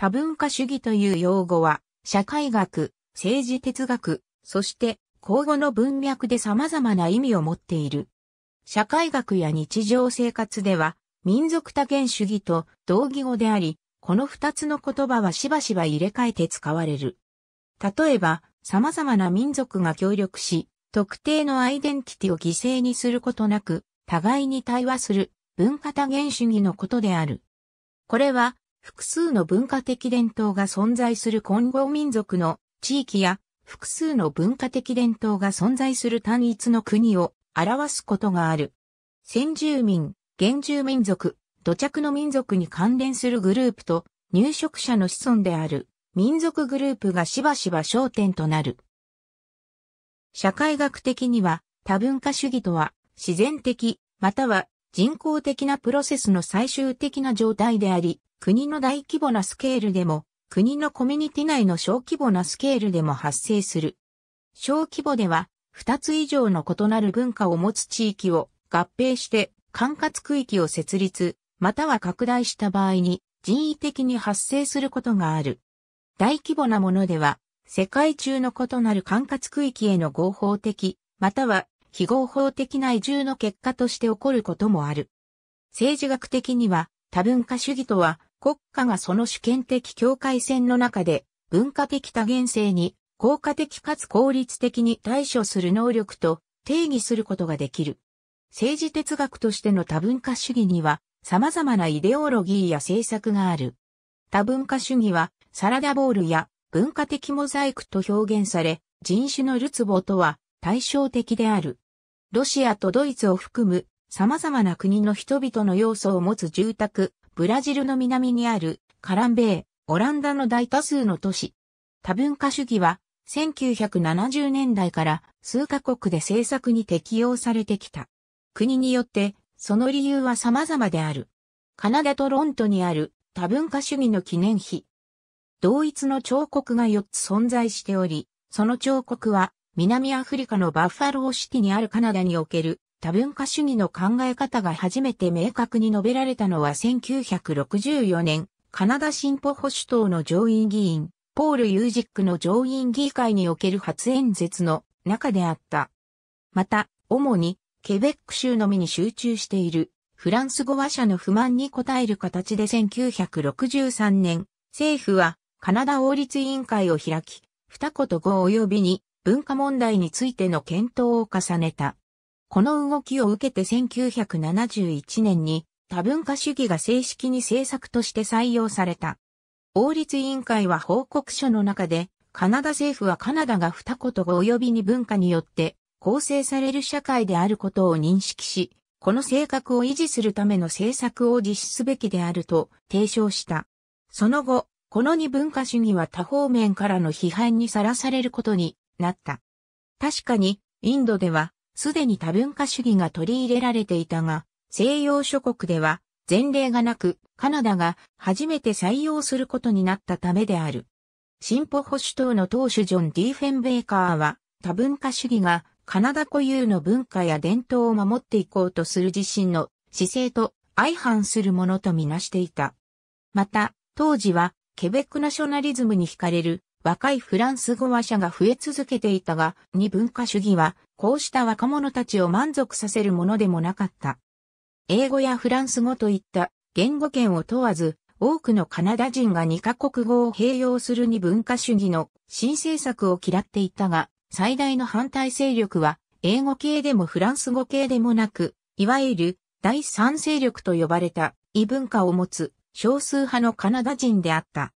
多文化主義という用語は、社会学、政治哲学、そして口語の文脈で様々な意味を持っている。社会学や日常生活では、民族多元主義と同義語であり、この二つの言葉はしばしば入れ替えて使われる。例えば、様々な民族が協力し、特定のアイデンティティを犠牲にすることなく、互いに対話する文化多元主義のことである。これは複数の文化的伝統が存在する混合民族の地域や複数の文化的伝統が存在する単一の国を表すことがある。先住民、原住民族、土着の民族に関連するグループと入植者の子孫である民族グループがしばしば焦点となる。社会学的には多文化主義とは自然的または人工的なプロセスの最終的な状態であり、国の大規模なスケールでも、国のコミュニティ内の小規模なスケールでも発生する。小規模では、2つ以上の異なる文化を持つ地域を合併して管轄区域を設立、または拡大した場合に人為的に発生することがある。大規模なものでは、世界中の異なる管轄区域への合法的、または非合法的な移住の結果として起こることもある。政治学的には多文化主義とは国家がその主権的境界線の中で文化的多元性に効果的かつ効率的に対処する能力と定義することができる。政治哲学としての多文化主義には様々なイデオロギーや政策がある。多文化主義はサラダボールや文化的モザイクと表現され、人種のるつぼとは対照的である。ロシアとドイツを含む様々な国の人々の要素を持つ住宅、ブラジルの南にあるカランベイ、オランダの大多数の都市。多文化主義は1970年代から数カ国で政策に適用されてきた。国によってその理由は様々である。カナダトロントにある多文化主義の記念碑。同一の彫刻が4つ存在しており、その彫刻は南アフリカのバッファローシティにあるカナダにおける多文化主義の考え方が初めて明確に述べられたのは1964年、カナダ進歩保守党の上院議員、ポール・ユージックの上院議会における発演説の中であった。また、主に、ケベック州のみに集中している、フランス語話者の不満に応える形で1963年、政府は、カナダ王立委員会を開き、二言語及びに、文化問題についての検討を重ねた。この動きを受けて1971年に多文化主義が正式に政策として採用された。王立委員会は報告書の中で、カナダ政府はカナダが二言語及びに文化によって構成される社会であることを認識し、この性格を維持するための政策を実施すべきであると提唱した。その後、この二文化主義は多方面からの批判にさらされることになった。確かに、インドではすでに多文化主義が取り入れられていたが、西洋諸国では前例がなく、カナダが初めて採用することになったためである。進歩保守党の党首ジョン・ディーフェンベーカーは、多文化主義がカナダ固有の文化や伝統を守っていこうとする自身の姿勢と相反するものとみなしていた。また、当時は、ケベックナショナリズムに惹かれる若いフランス語話者が増え続けていたが、二文化主義は、こうした若者たちを満足させるものでもなかった。英語やフランス語といった言語圏を問わず、多くのカナダ人が二カ国語を併用する二文化主義の新政策を嫌っていたが、最大の反対勢力は、英語系でもフランス語系でもなく、いわゆる第三勢力と呼ばれた異文化を持つ少数派のカナダ人であった。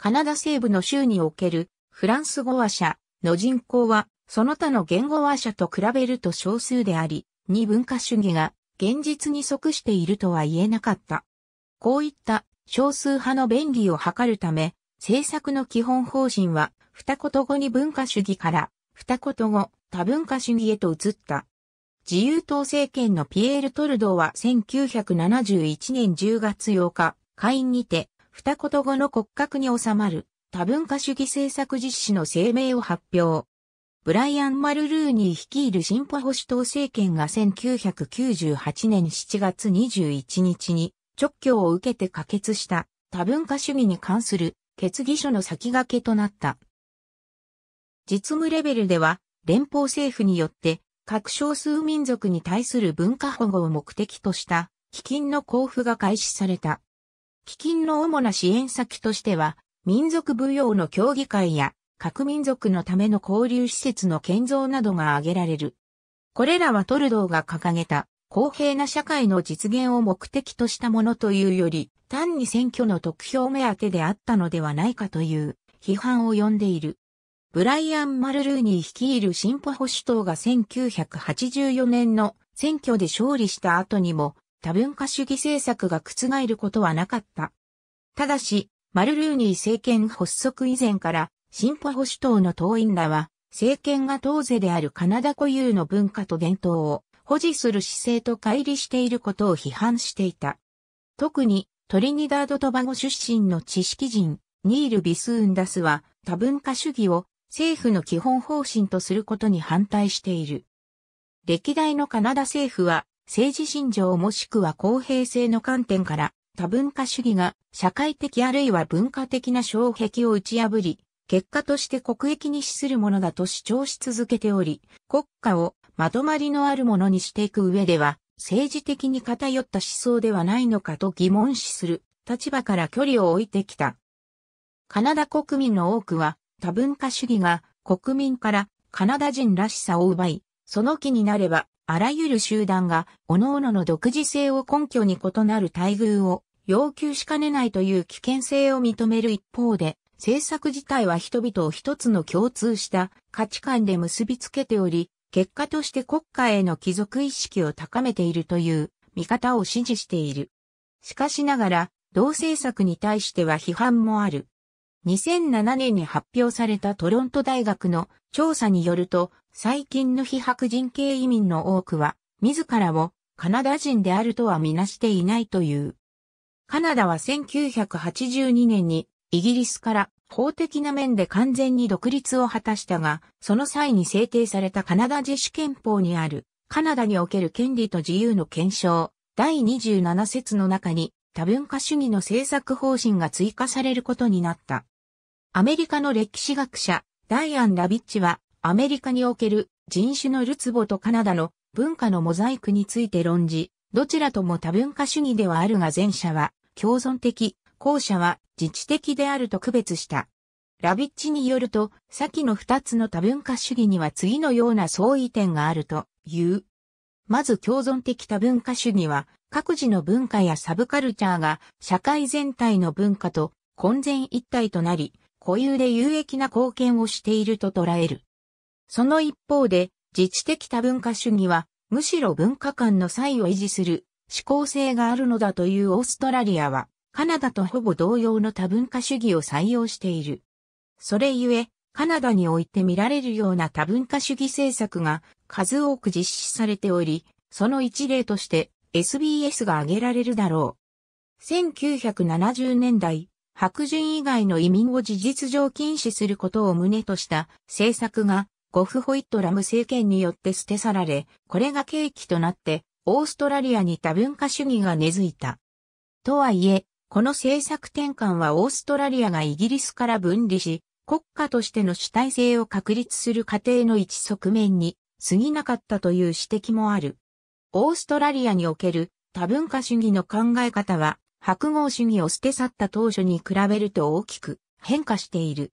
カナダ西部の州におけるフランス語話者の人口はその他の言語話者と比べると少数であり、二文化主義が現実に即しているとは言えなかった。こういった少数派の便利を図るため、政策の基本方針は二言語に文化主義から二言語多文化主義へと移った。自由党政権のピエール・トルドーは1971年10月8日、会員にて二言語の骨格に収まる多文化主義政策実施の声明を発表。ブライアン・マルルーニー率いる進歩保守党政権が1998年7月21日に直挙を受けて可決した多文化主義に関する決議書の先駆けとなった。実務レベルでは連邦政府によって各少数民族に対する文化保護を目的とした基金の交付が開始された。基金の主な支援先としては、民族舞踊の協議会や各民族のための交流施設の建造などが挙げられる。これらはトルドーが掲げた公平な社会の実現を目的としたものというより、単に選挙の得票目当てであったのではないかという批判を呼んでいる。ブライアン・マルルーニー率いる進歩保守党が1984年の選挙で勝利した後にも多文化主義政策が覆ることはなかった。ただし、マルルーニー政権発足以前から、進歩保守党の党員らは、政権が当世であるカナダ固有の文化と伝統を保持する姿勢と乖離していることを批判していた。特に、トリニダード・トバゴ出身の知識人、ニール・ビスーンダスは、多文化主義を政府の基本方針とすることに反対している。歴代のカナダ政府は、政治信条もしくは公平性の観点から多文化主義が社会的あるいは文化的な障壁を打ち破り、結果として国益に資するものだと主張し続けており、国家をまとまりのあるものにしていく上では、政治的に偏った思想ではないのかと疑問視する立場から距離を置いてきた。カナダ国民の多くは多文化主義が国民からカナダ人らしさを奪い、その気になればあらゆる集団が、各々の独自性を根拠に異なる待遇を要求しかねないという危険性を認める一方で、政策自体は人々を一つの共通した価値観で結びつけており、結果として国家への帰属意識を高めているという見方を支持している。しかしながら、同政策に対しては批判もある。2007年に発表されたトロント大学の調査によると、最近の非白人系移民の多くは、自らをカナダ人であるとはみなしていないという。カナダは1982年にイギリスから法的な面で完全に独立を果たしたが、その際に制定されたカナダ自主憲法にあるカナダにおける権利と自由の検証第27節の中に多文化主義の政策方針が追加されることになった。アメリカの歴史学者、ダイアン・ラビッチは、アメリカにおける人種のルツボとカナダの文化のモザイクについて論じ、どちらとも多文化主義ではあるが前者は共存的、後者は自治的であると区別した。ラビッチによると、先の二つの多文化主義には次のような相違点があるという。まず共存的多文化主義は、各自の文化やサブカルチャーが社会全体の文化と混然一体となり、固有で有益な貢献をしていると捉える。その一方で、自治的多文化主義は、むしろ文化間の差異を維持する思考性があるのだというオーストラリアは、カナダとほぼ同様の多文化主義を採用している。それゆえ、カナダにおいて見られるような多文化主義政策が数多く実施されており、その一例として SBS が挙げられるだろう。1970年代、白人以外の移民を事実上禁止することを旨とした政策がゴフホイットラム政権によって捨て去られ、これが契機となってオーストラリアに多文化主義が根付いた。とはいえ、この政策転換はオーストラリアがイギリスから分離し、国家としての主体性を確立する過程の一側面に過ぎなかったという指摘もある。オーストラリアにおける多文化主義の考え方は白豪主義を捨て去った当初に比べると大きく変化している。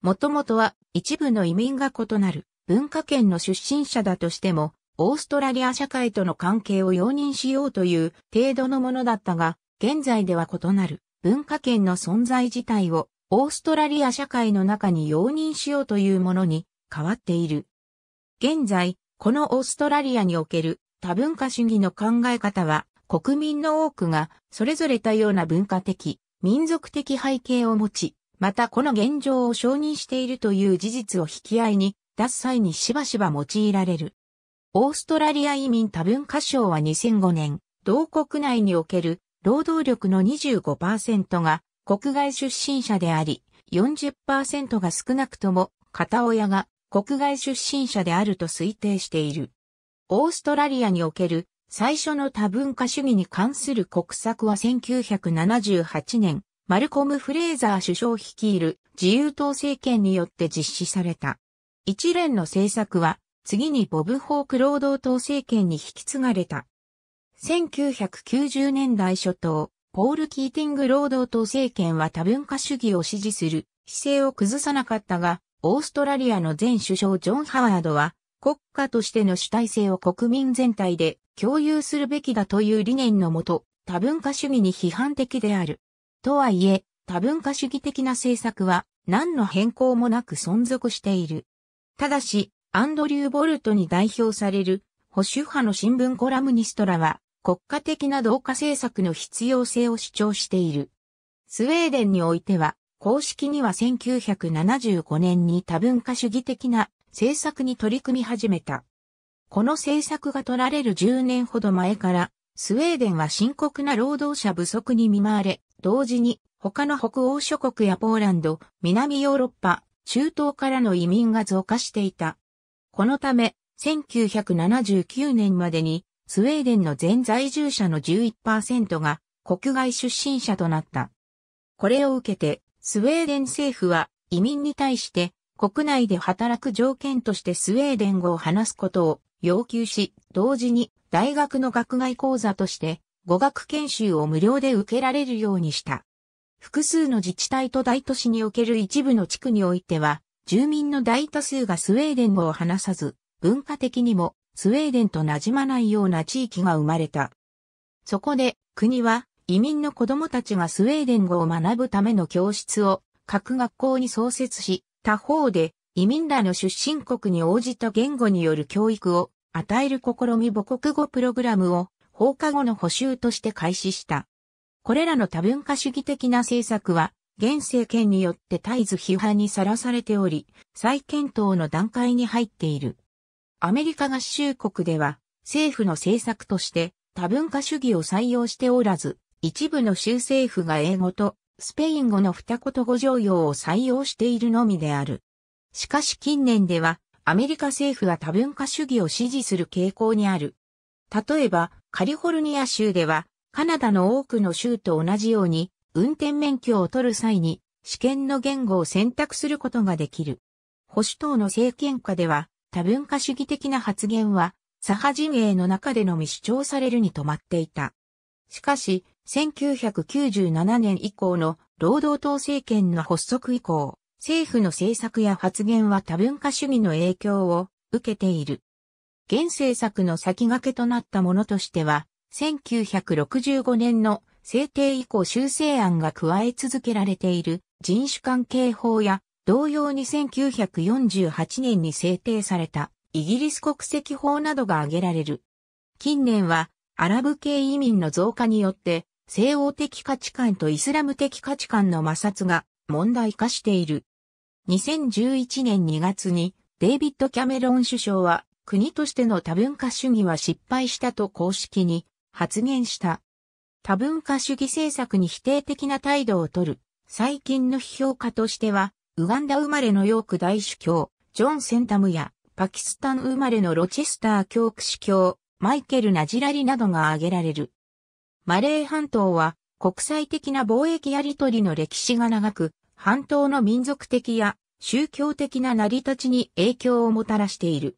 もともとは一部の移民が異なる文化圏の出身者だとしても、オーストラリア社会との関係を容認しようという程度のものだったが、現在では異なる文化圏の存在自体をオーストラリア社会の中に容認しようというものに変わっている。現在、このオーストラリアにおける多文化主義の考え方は国民の多くが、それぞれ多様な文化的、民族的背景を持ち、またこの現状を承認しているという事実を引き合いに出す際にしばしば用いられる。オーストラリア移民多文化省は2005年、同国内における労働力の25%が国外出身者であり、40%が少なくとも片親が国外出身者であると推定している。オーストラリアにおける最初の多文化主義に関する国策は1978年、マルコム・フレーザー首相率いる自由党政権によって実施された。一連の政策は、次にボブ・ホーク労働党政権に引き継がれた。1990年代初頭、ポール・キーティング労働党政権は多文化主義を支持する姿勢を崩さなかったが、オーストラリアの前首相ジョン・ハワードは国家としての主体性を国民全体で共有するべきだという理念のもと、多文化主義に批判的である。とはいえ、多文化主義的な政策は何の変更もなく存続している。ただし、アンドリュー・ボルトに代表される保守派の新聞コラムニストらは国家的な同化政策の必要性を主張している。スウェーデンにおいては公式には1975年に多文化主義的な制作に取り組み始めた。この政策が取られる10年ほど前から、スウェーデンは深刻な労働者不足に見舞われ、同時に他の北欧諸国やポーランド、南ヨーロッパ、中東からの移民が増加していた。このため、1979年までにスウェーデンの全在住者の11%が国外出身者となった。これを受けて、スウェーデン政府は移民に対して国内で働く条件としてスウェーデン語を話すことを要求し、同時に大学の学外講座として語学研修を無料で受けられるようにした。複数の自治体と大都市における一部の地区においては、住民の大多数がスウェーデン語を話さず、文化的にもスウェーデンと馴染まないような地域が生まれた。そこで国は移民の子供たちがスウェーデン語を学ぶための教室を各学校に創設し、他方で移民らの出身国に応じた言語による教育を与える試み母国語プログラムを放課後の補修として開始した。これらの多文化主義的な政策は、現政権によって絶えず批判にさらされており、再検討の段階に入っている。アメリカ合衆国では、政府の政策として多文化主義を採用しておらず、一部の州政府が英語とスペイン語の二言語常用を採用しているのみである。しかし近年では、アメリカ政府は多文化主義を支持する傾向にある。例えば、カリフォルニア州では、カナダの多くの州と同じように、運転免許を取る際に、試験の言語を選択することができる。保守党の政権下では、多文化主義的な発言は、左派陣営の中でのみ主張されるに止まっていた。しかし、1997年以降の労働党政権の発足以降、政府の政策や発言は多文化主義の影響を受けている。現政策の先駆けとなったものとしては、1965年の制定以降修正案が加え続けられている人種関係法や同様に1948年に制定されたイギリス国籍法などが挙げられる。近年はアラブ系移民の増加によって西欧的価値観とイスラム的価値観の摩擦が問題化している。2011年2月にデイビッド・キャメロン首相は国としての多文化主義は失敗したと公式に発言した。多文化主義政策に否定的な態度をとる最近の批評家としてはウガンダ生まれのヨーク大主教ジョン・センタムやパキスタン生まれのロチェスター教区主教マイケル・ナジラリなどが挙げられる。マレー半島は国際的な貿易やり取りの歴史が長く、半島の民族的や宗教的な成り立ちに影響をもたらしている。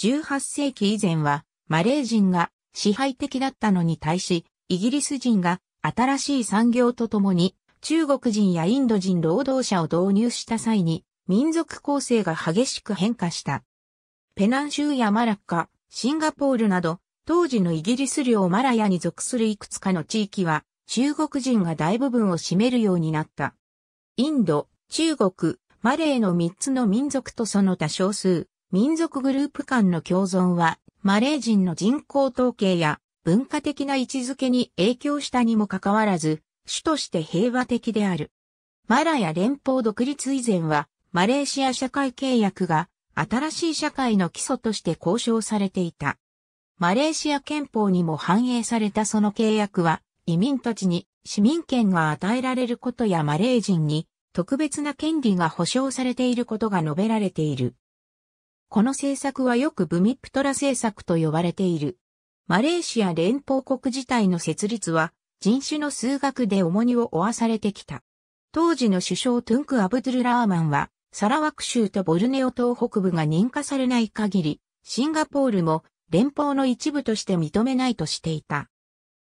18世紀以前は、マレー人が支配的だったのに対し、イギリス人が新しい産業とともに中国人やインド人労働者を導入した際に民族構成が激しく変化した。ペナン州やマラッカ、シンガポールなど当時のイギリス領マラヤに属するいくつかの地域は、中国人が大部分を占めるようになった。インド、中国、マレーの3つの民族とその他少数、民族グループ間の共存は、マレー人の人口統計や文化的な位置づけに影響したにもかかわらず、主として平和的である。マラヤ連邦独立以前は、マレーシア社会契約が新しい社会の基礎として交渉されていた。マレーシア憲法にも反映されたその契約は、移民たちに市民権が与えられることやマレー人に特別な権利が保障されていることが述べられている。この政策はよくブミプトラ政策と呼ばれている。マレーシア連邦国自体の設立は人種の数学で重荷を負わされてきた。当時の首相トゥンク・アブドゥル・ラーマンは、サラワク州とボルネオ島北部が認可されない限り、シンガポールも連邦の一部として認めないとしていた。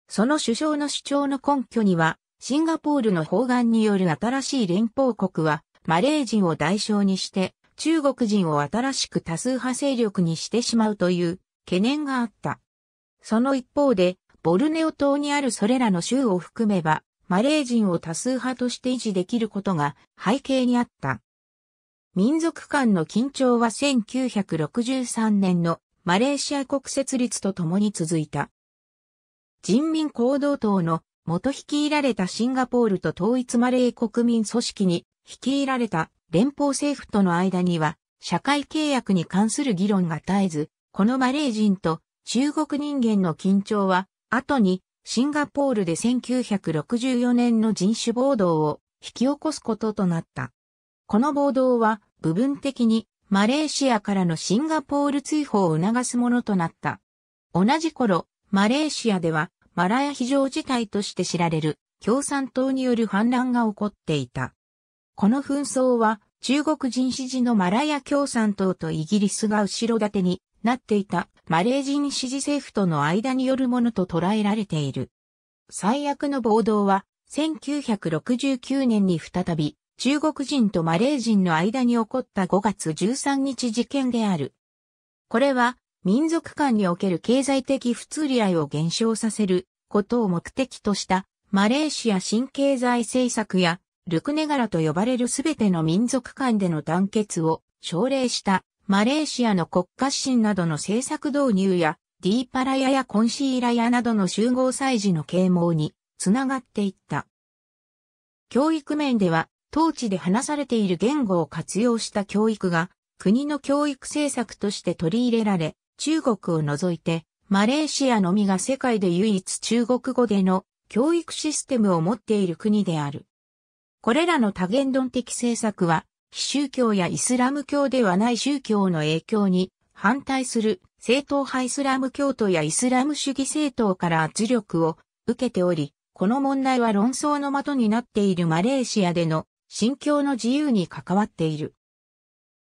その首相の主張の根拠には、シンガポールの方眼による新しい連邦国は、マレー人を代償にして、中国人を新しく多数派勢力にしてしまうという懸念があった。その一方で、ボルネオ島にあるそれらの州を含めば、マレー人を多数派として維持できることが背景にあった。民族間の緊張は1963年のマレーシア国設立と共に続いた。人民行動党の元率いられたシンガポールと統一マレー国民組織に率いられた連邦政府との間には社会契約に関する議論が絶えず、このマレー人と中国人間の緊張は後にシンガポールで1964年の人種暴動を引き起こすこととなった。この暴動は部分的にマレーシアからのシンガポール追放を促すものとなった。同じ頃、マレーシアではマラヤ非常事態として知られる共産党による反乱が起こっていた。この紛争は中国人支持のマラヤ共産党とイギリスが後ろ盾になっていたマレー人支持政府との間によるものと捉えられている。最悪の暴動は1969年に再び中国人とマレー人の間に起こった5月13日事件である。これは、民族間における経済的不通り合いを減少させることを目的としたマレーシア新経済政策やルクネガラと呼ばれるすべての民族間での団結を奨励したマレーシアの国家指針などの政策導入やディーパラヤやコンシーラヤなどの集合祭事の啓蒙につながっていった。教育面では当地で話されている言語を活用した教育が国の教育政策として取り入れられ、中国を除いてマレーシアのみが世界で唯一中国語での教育システムを持っている国である。これらの多言論的政策は、非宗教やイスラム教ではない宗教の影響に反対する正統派イスラム教徒やイスラム主義政党から圧力を受けており、この問題は論争の的になっているマレーシアでの信教の自由に関わっている。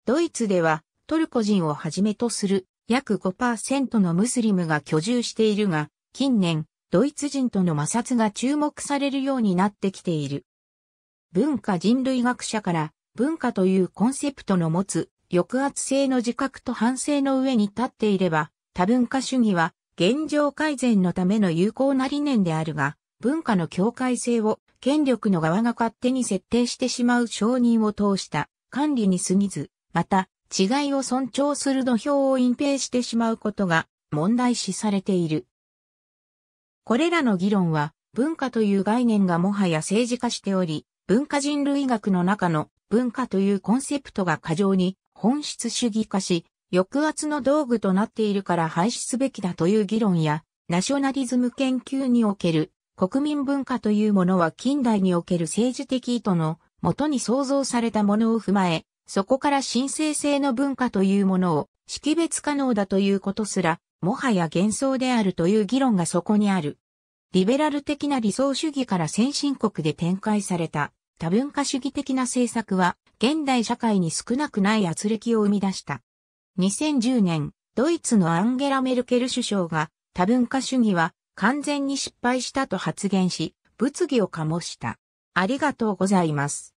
ドイツではトルコ人をはじめとする約5%のムスリムが居住しているが、近年、ドイツ人との摩擦が注目されるようになってきている。文化人類学者から文化というコンセプトの持つ抑圧性の自覚と反省の上に立っていれば、多文化主義は現状改善のための有効な理念であるが、文化の境界性を権力の側が勝手に設定してしまう承認を通した管理に過ぎず、また、違いを尊重する土俵を隠蔽してしまうことが問題視されている。これらの議論は、文化という概念がもはや政治化しており、文化人類学の中の文化というコンセプトが過剰に本質主義化し、抑圧の道具となっているから廃止すべきだという議論や、ナショナリズム研究における国民文化というものは近代における政治的意図のもとに創造されたものを踏まえ、そこから神聖性の文化というものを識別可能だということすら、もはや幻想であるという議論がそこにある。リベラル的な理想主義から先進国で展開された多文化主義的な政策は現代社会に少なくない圧力を生み出した。2010年、ドイツのアンゲラ・メルケル首相が多文化主義は完全に失敗したと発言し、物議を醸した。ありがとうございます。